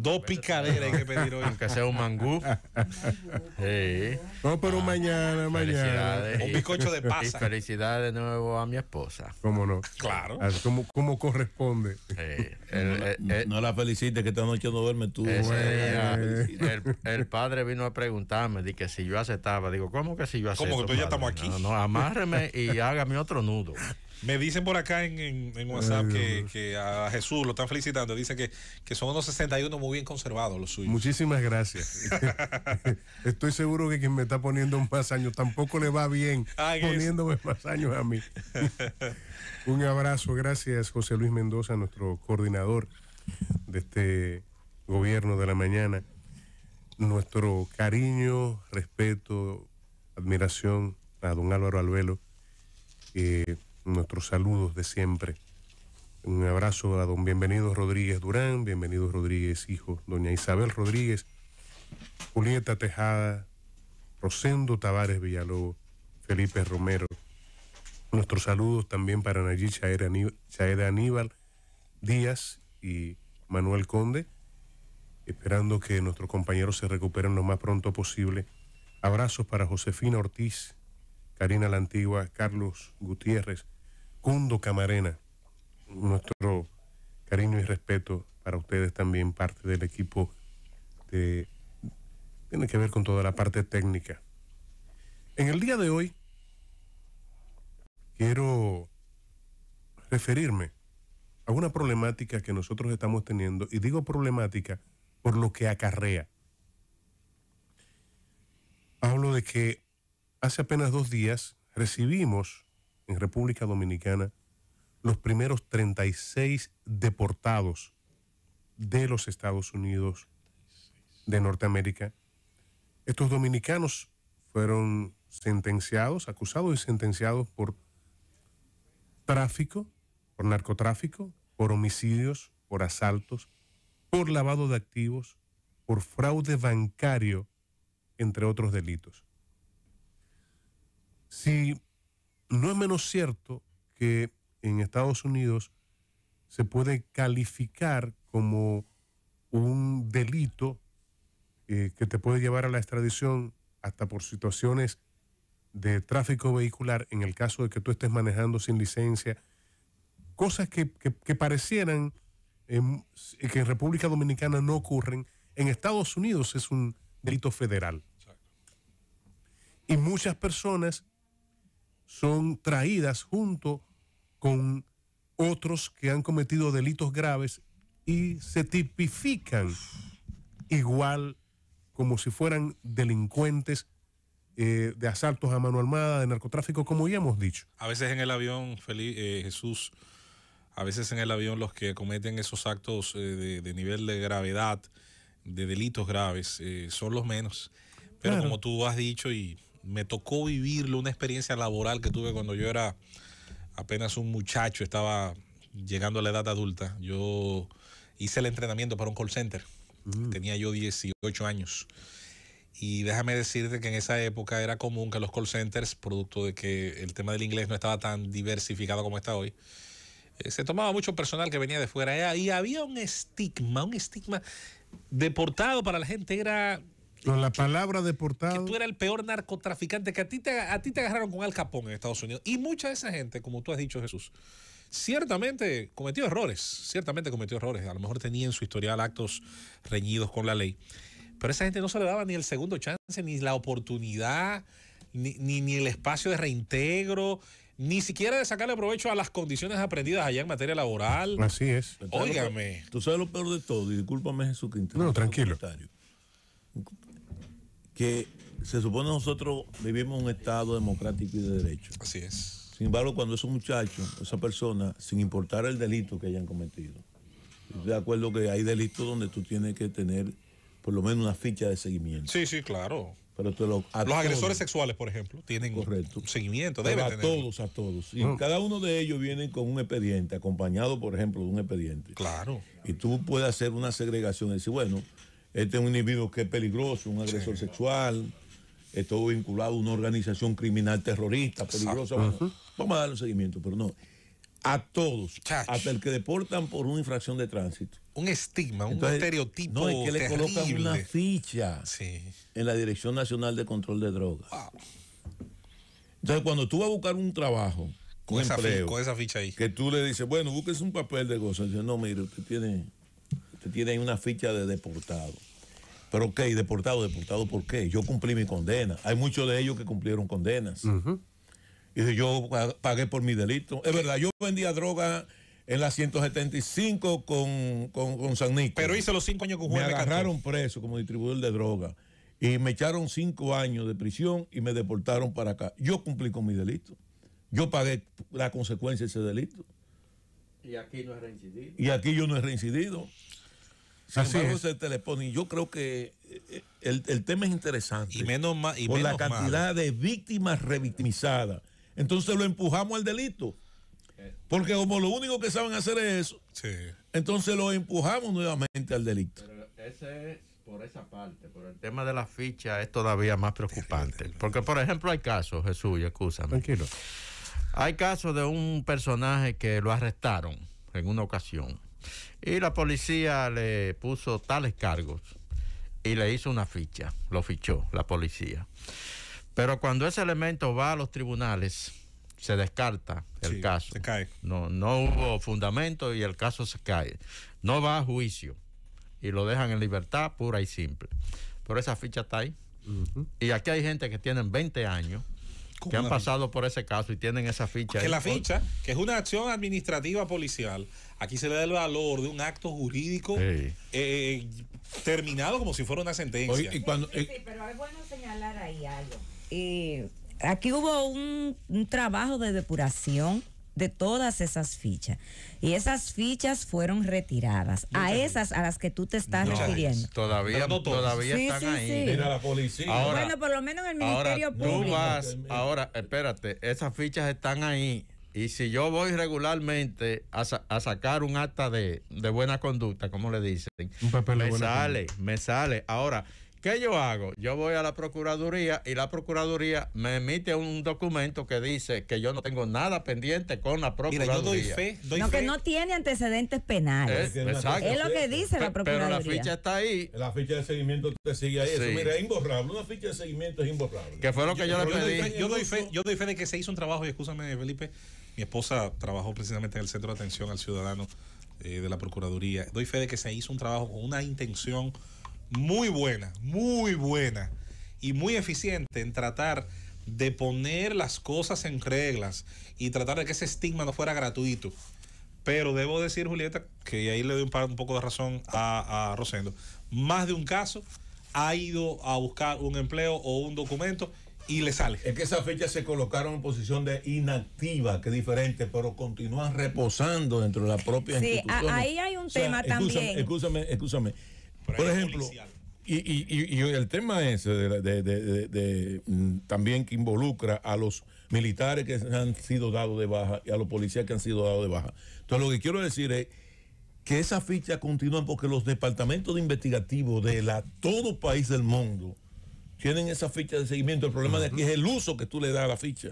Dos picaderas hay que pedir hoy. Aunque sea un mangú. No, pero ah, mañana, mañana. Un bizcocho de pasa. Y felicidades de nuevo a mi esposa. ¿Cómo no? Claro. cómo como, corresponde. no la felicites que esta noche no duerme tú. el, padre vino a preguntarme de que si yo aceptaba. Digo, ¿cómo que si yo aceptaba ¿Cómo que tú ya estamos aquí? no amárreme y hágame otro nudo. Me dicen por acá en, WhatsApp que, a Jesús lo están felicitando. Dicen que, son unos 61 muy bien conservados los suyos. Muchísimas gracias. Estoy seguro que quien me está poniendo más años tampoco le va bien poniéndome más años a mí. Un abrazo. Gracias, José Luis Mendoza, nuestro coordinador de este gobierno de la mañana. Nuestro cariño, respeto, admiración a don Álvaro Albelo. Eh, nuestros saludos de siempre. Un abrazo a don Bienvenido Rodríguez Durán, Bienvenido Rodríguez hijo, doña Isabel Rodríguez, Julieta Tejada, Rosendo Tavares Villalobos, Felipe Romero. Nuestros saludos también para Nayí Chaeda Aníbal Díaz y Manuel Conde, esperando que nuestros compañeros se recuperen lo más pronto posible. Abrazos para Josefina Ortiz, Karina La Antigua, Carlos Gutiérrez. Cundo Camarena, nuestro cariño y respeto para ustedes también, parte del equipo de... Tiene que ver con toda la parte técnica. En el día de hoy quiero referirme a una problemática que nosotros estamos teniendo, y digo problemática por lo que acarrea. Hablo de que hace apenas dos días recibimos en República Dominicana los primeros 36 deportados de los Estados Unidos de Norteamérica. Estos dominicanos fueron sentenciados, acusados y sentenciados por tráfico, por narcotráfico, por homicidios, por asaltos, por lavado de activos, por fraude bancario, entre otros delitos. Si no es menos cierto que en Estados Unidos se puede calificar como un delito eh, que te puede llevar a la extradición hasta por situaciones de tráfico vehicular en el caso de que tú estés manejando sin licencia, cosas que, parecieran em, que en República Dominicana no ocurren, en Estados Unidos es un delito federal. Y muchas personas son traídas junto con otros que han cometido delitos graves y se tipifican igual como si fueran delincuentes eh, de asaltos a mano armada, de narcotráfico, como ya hemos dicho. A veces en el avión, eh, Jesús, a veces en el avión los que cometen esos actos eh, de, nivel de gravedad, de delitos graves, son los menos. Pero como tú has dicho y me tocó vivirlo, una experiencia laboral que tuve cuando yo era apenas un muchacho, estaba llegando a la edad adulta. Yo hice el entrenamiento para un call center. Mm. Tenía yo 18 años. Y déjame decirte que en esa época era común que los call centers, producto de que el tema del inglés no estaba tan diversificado como está hoy, eh, se tomaba mucho personal que venía de fuera. Y eh, había un estigma, un estigma deportado para la gente. Era con la palabra deportado. Que tú eras el peor narcotraficante, que a ti, te, a ti te agarraron con Al Capón en Estados Unidos. Y mucha de esa gente, como tú has dicho, Jesús, ciertamente cometió errores, ciertamente cometió errores. A lo mejor tenía en su historial actos reñidos con la ley. Pero a esa gente no se le daba ni el segundo chance, ni la oportunidad, ni, ni, el espacio de reintegro ni siquiera de sacarle provecho a las condiciones aprendidas allá en materia laboral. Así es. Óigame. Tú sabes lo peor de todo, y discúlpame Jesús que No, tranquilo que se supone nosotros vivimos en un Estado democrático y de derecho. Así es. Sin embargo, cuando esos muchachos, esa persona, sin importar el delito que hayan cometido, estoy de acuerdo que hay delitos donde tú tienes que tener por lo menos una ficha de seguimiento. Sí, sí, claro. Pero los agresores sexuales, por ejemplo, tienen correcto. seguimiento. Deben a todos, a todos. Y cada uno de ellos viene con un expediente, acompañado, por ejemplo, de un expediente. Claro. Y tú puedes hacer una segregación y decir, bueno, este es un individuo que es peligroso, un agresor sexual, estuvo vinculado a una organización criminal terrorista, peligrosa. vamos a darle un seguimiento, pero no. A todos, hasta el que deportan por una infracción de tránsito. Un estigma, un estereotipo. No, es que le colocan una ficha en la Dirección Nacional de Control de Drogas. Entonces, cuando tú vas a buscar un trabajo, con, esa, ficha, ahí, que tú le dices, bueno, búsquese un papel de gozo. Dice, no, mire, usted tiene, usted tiene una ficha de deportado. Pero ok, deportado, deportado, ¿por qué? Yo cumplí mi condena. Hay muchos de ellos que cumplieron condenas. Y yo pagué por mi delito. Es verdad, yo vendía droga en la 175 con, con, San Nico. Pero hice los cinco años con Juan Me agarraron preso como distribuidor de droga. Y me echaron cinco años de prisión y me deportaron para acá. Yo cumplí con mi delito. Yo pagué la consecuencia de ese delito. Y aquí no he reincidido. Y aquí yo no he reincidido. Así es. se Y yo creo que eh, el, tema es interesante. Y menos mal. Y por la cantidad de víctimas revictimizadas. Entonces lo empujamos al delito. Porque como lo único que saben hacer es eso, entonces lo empujamos nuevamente al delito. ese es por esa parte, por el tema de la ficha es todavía más preocupante. Porque, por ejemplo, hay casos, Jesús, y escúchame. Tranquilo. Hay casos de un personaje que lo arrestaron en una ocasión y la policía le puso tales cargos y le hizo una ficha, lo fichó la policía. Pero cuando ese elemento va a los tribunales, se descarta el caso. Se cae. No, no hubo fundamento y el caso se cae. No va a juicio y lo dejan en libertad pura y simple. Pero esa ficha está ahí. Y aquí hay gente que tienen 20 años que han pasado por ese caso y tienen esa ficha. Que la ficha, que es una acción administrativa policial, aquí se le da el valor de un acto jurídico eh, terminado como si fuera una sentencia. sí, eh, pero es bueno señalar ahí algo. Eh, aquí hubo un trabajo de depuración de todas esas fichas. Y esas fichas fueron retiradas. a esas a las que tú te estás refiriendo. Todavía, todavía están ahí. la policía. Ahora, bueno, por lo menos en el Ministerio Público. Tú vas, ahora, espérate, esas fichas están ahí. Y si yo voy regularmente a, a sacar un acta de, buena conducta, como le dicen, un papel me sale, me sale. Ahora, ¿Qué yo hago? Yo voy a la Procuraduría y la Procuraduría me emite un documento que dice que yo no tengo nada pendiente con la Procuraduría. Mira, yo doy fe, doy no, que no tiene antecedentes penales. Eh, es, lo que dice la Procuraduría. Pero la ficha está ahí. La ficha de seguimiento te sigue ahí. Eso, mira, es imborrable. Una ficha de seguimiento es imborrable. Que fue lo que yo, le pedí. yo, doy fe, yo doy fe de que se hizo un trabajo, y escúchame, Felipe, mi esposa trabajó precisamente en el Centro de Atención al Ciudadano eh, de la Procuraduría. Doy fe de que se hizo un trabajo con una intención muy buena, muy buena y muy eficiente en tratar de poner las cosas en reglas y tratar de que ese estigma no fuera gratuito. Pero debo decir, Julieta, que ahí le doy un, poco de razón a, Rosendo. Más de un caso ha ido a buscar un empleo o un documento y le sale. Es que esa fecha se colocaron en posición de inactiva, que diferente, pero continúan reposando dentro de la propia sí, Ahí hay un tema también. Escúchame, escúchame por ejemplo, Y, el tema es de, mm, también que involucra a los militares que han sido dados de baja y a los policías que han sido dados de baja. Entonces lo que quiero decir es que esa ficha continúa porque los departamentos de investigativos de la, todo país del mundo tienen esa ficha de seguimiento. El problema de aquí es el uso que tú le das a la ficha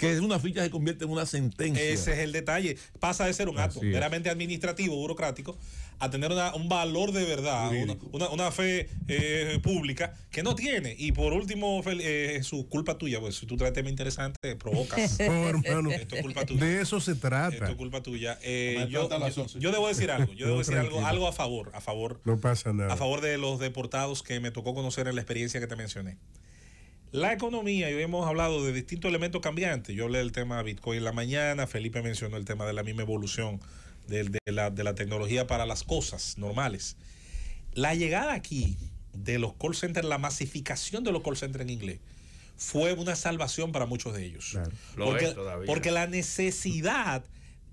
que una ficha se convierte en una sentencia. Ese es el detalle. Pasa de ser un acto meramente administrativo, burocrático, a tener un valor de verdad, una, fe eh, pública que no tiene. Y por último, eh, su culpa tuya, pues si tú traes tema interesante, provocas. Esto es culpa tuya. De eso se trata. Esto es culpa tuya. Eh, yo, debo decir algo. Yo debo decir algo, a favor, a favor. No pasa nada. A favor de los deportados que me tocó conocer en la experiencia que te mencioné. La economía, y hoy hemos hablado de distintos elementos cambiantes. Yo hablé del tema Bitcoin en la mañana, Felipe mencionó el tema de la misma evolución de, la, tecnología para las cosas normales. La llegada aquí de los call centers, la masificación de los call centers en inglés, fue una salvación para muchos de ellos. porque, la necesidad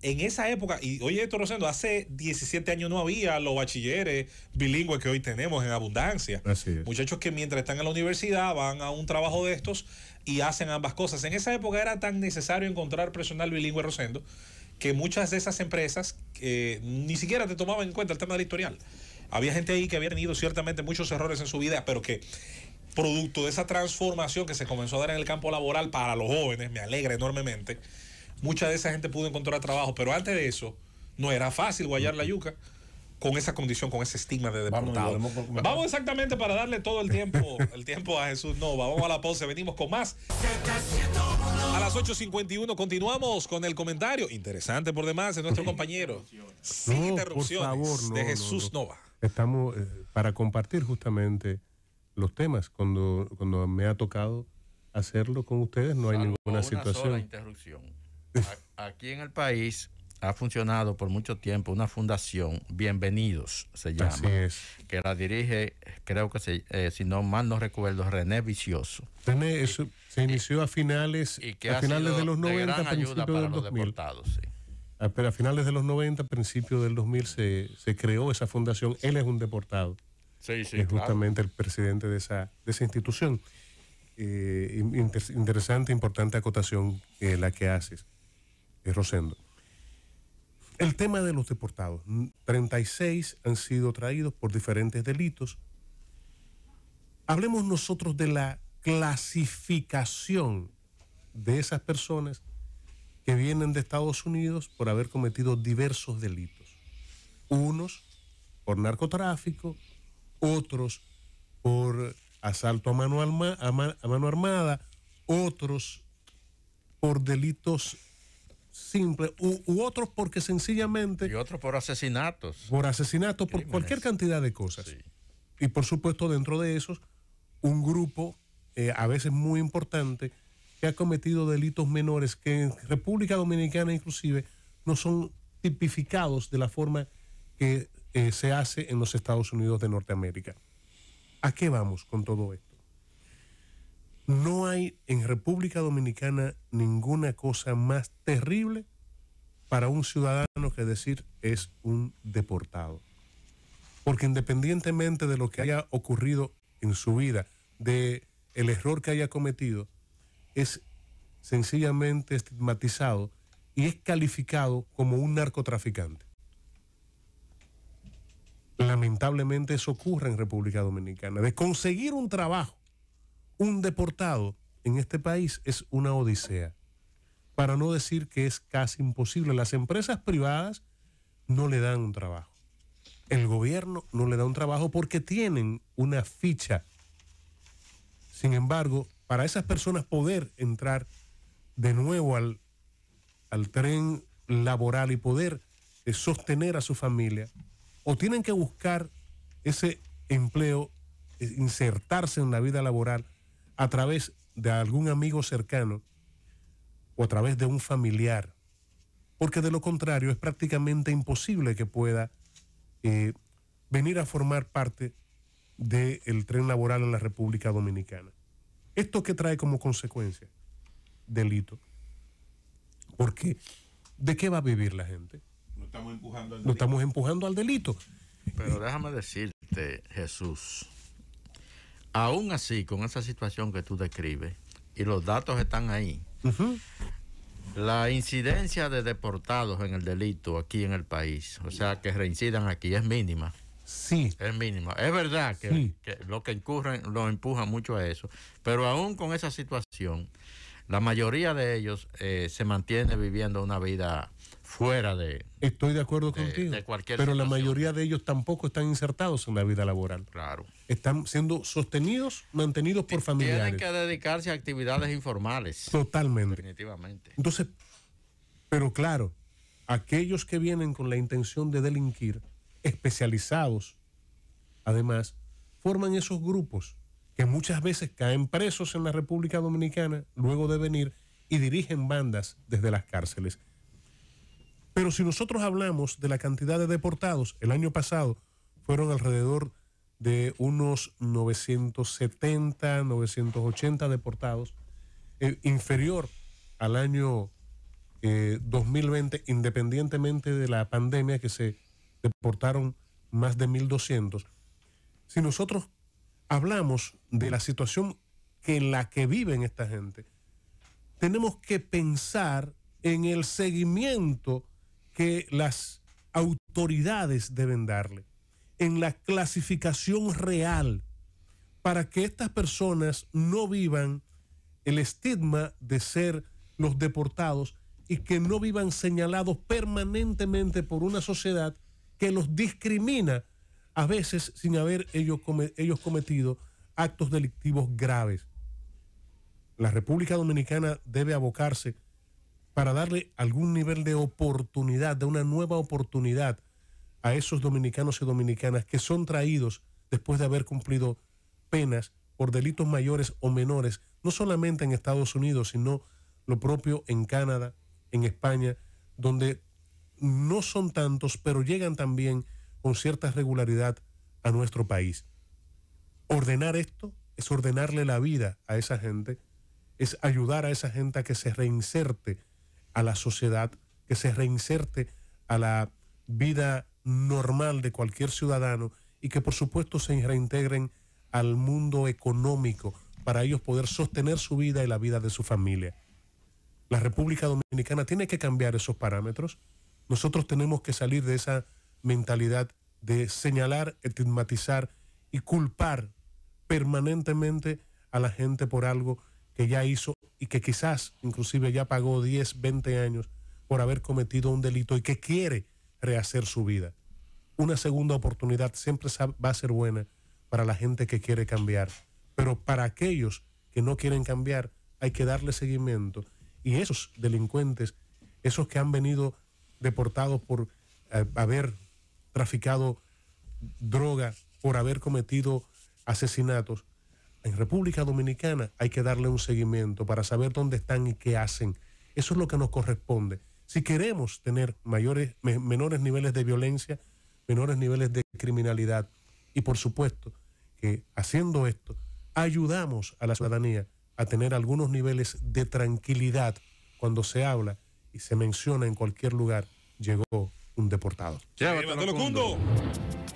en esa época, y oye esto Rosendo, hace 17 años no había los bachilleres bilingües que hoy tenemos en abundancia. Muchachos que mientras están en la universidad van a un trabajo de estos y hacen ambas cosas. En esa época era tan necesario encontrar personal bilingüe Rosendo que muchas de esas empresas eh, ni siquiera te tomaban en cuenta el tema del historial. Había gente ahí que había tenido ciertamente muchos errores en su vida, pero que producto de esa transformación que se comenzó a dar en el campo laboral para los jóvenes, me alegra enormemente mucha de esa gente pudo encontrar trabajo, pero antes de eso no era fácil guayar la yuca con esa condición, con ese estigma de deportado. Vamos, exactamente para darle todo el tiempo, el tiempo a Jesús Nova. Vamos a la pausa, venimos con más. A las 8.51 continuamos con el comentario interesante por demás de nuestro compañero. Sin interrupciones de Jesús Nova. Estamos eh, para compartir justamente los temas cuando, cuando me ha tocado hacerlo con ustedes. No hay ninguna situación. interrupción aquí en el país ha funcionado por mucho tiempo una fundación, Bienvenidos se llama, que la dirige, creo que eh, si no mal no recuerdo, René Vicioso. René, eso se inició a finales, a finales de los 90, principios del 2000. Los ah, pero a finales de los 90, principios del 2000 se, se creó esa fundación. Él es un deportado. Sí, sí, es justamente el presidente de esa, de esa institución. Eh, interesante, importante acotación eh, la que haces. Rosendo. El tema de los deportados. 36 han sido traídos por diferentes delitos. Hablemos nosotros de la clasificación de esas personas que vienen de Estados Unidos por haber cometido diversos delitos. Unos por narcotráfico, otros por asalto a mano armada, otros por delitos Simple. u, otros porque sencillamente... Y otros por asesinatos. Por asesinatos, por cualquier cantidad de cosas. Y por supuesto dentro de esos, un grupo eh, a veces muy importante que ha cometido delitos menores que en República Dominicana inclusive no son tipificados de la forma que eh, se hace en los Estados Unidos de Norteamérica. ¿A qué vamos con todo esto? No hay en República Dominicana ninguna cosa más terrible para un ciudadano que decir es un deportado. Porque independientemente de lo que haya ocurrido en su vida, de el error que haya cometido, es sencillamente estigmatizado y es calificado como un narcotraficante. Lamentablemente eso ocurre en República Dominicana. De conseguir un trabajo un deportado en este país es una odisea, para no decir que es casi imposible. Las empresas privadas no le dan un trabajo. El gobierno no le da un trabajo porque tienen una ficha. Sin embargo, para esas personas poder entrar de nuevo al, tren laboral y poder eh, sostener a su familia, o tienen que buscar ese empleo, eh, insertarse en la vida laboral, a través de algún amigo cercano o a través de un familiar, porque de lo contrario es prácticamente imposible que pueda eh, venir a formar parte del tren laboral en la República Dominicana. ¿Esto qué trae como consecuencia? Delito. Porque, ¿de qué va a vivir la gente? No estamos empujando al estamos empujando al delito. Pero déjame decirte, Jesús, Aún así, con esa situación que tú describes, y los datos están ahí, la incidencia de deportados en el delito aquí en el país, o sea, que reincidan aquí, es mínima. Sí. Es mínima. Es verdad que, lo que incurren lo empuja mucho a eso, pero aún con esa situación, la mayoría de ellos eh, se mantiene viviendo una vida fuera de... Estoy de acuerdo contigo. pero la mayoría de ellos tampoco están insertados en la vida laboral. Claro. Están siendo sostenidos, mantenidos por familiares. Tienen que dedicarse a actividades informales. Totalmente. Definitivamente. Entonces, pero claro, aquellos que vienen con la intención de delinquir, especializados, además, forman esos grupos que muchas veces caen presos en la República Dominicana luego de venir y dirigen bandas desde las cárceles. Pero si nosotros hablamos de la cantidad de deportados, el año pasado fueron alrededor de unos 970, 980 deportados, eh, inferior al año 2020, eh, independientemente de la pandemia que se deportaron más de 1.200. Si nosotros hablamos de la situación en la que viven esta gente, tenemos que pensar en el seguimiento que las autoridades deben darle, en la clasificación real, para que estas personas no vivan el estigma de ser los deportados y que no vivan señalados permanentemente por una sociedad que los discrimina a veces sin haber ellos, cometido actos delictivos graves. La República Dominicana debe abocarse para darle algún nivel de oportunidad, de una nueva oportunidad a esos dominicanos y dominicanas que son traídos después de haber cumplido penas por delitos mayores o menores, no solamente en Estados Unidos, sino lo propio en Canadá, en España, donde no son tantos, pero llegan también con cierta regularidad a nuestro país. Ordenar esto es ordenarle la vida a esa gente, es ayudar a esa gente a que se reinserte a la sociedad, que se reinserte a la vida normal de cualquier ciudadano y que por supuesto se reintegren al mundo económico para ellos poder sostener su vida y la vida de su familia. La República Dominicana tiene que cambiar esos parámetros. Nosotros tenemos que salir de esa mentalidad de señalar, estigmatizar y culpar permanentemente a la gente por algo que ya hizo y que quizás inclusive ya pagó 10, 20 años por haber cometido un delito y que quiere rehacer su vida. Una segunda oportunidad siempre va a ser buena para la gente que quiere cambiar, pero para aquellos que no quieren cambiar hay que darle seguimiento y esos delincuentes, esos que han venido deportados por eh, haber traficado droga, por haber cometido asesinatos, en República Dominicana hay que darle un seguimiento para saber dónde están y qué hacen. Eso es lo que nos corresponde. Si queremos tener mayores, menores niveles de violencia, menores niveles de criminalidad, y por supuesto que haciendo esto, ayudamos a la ciudadanía a tener algunos niveles de tranquilidad cuando se habla y se menciona en cualquier lugar, llegó un deportado. Llévatelo, Llévatelo Cundo. Cundo.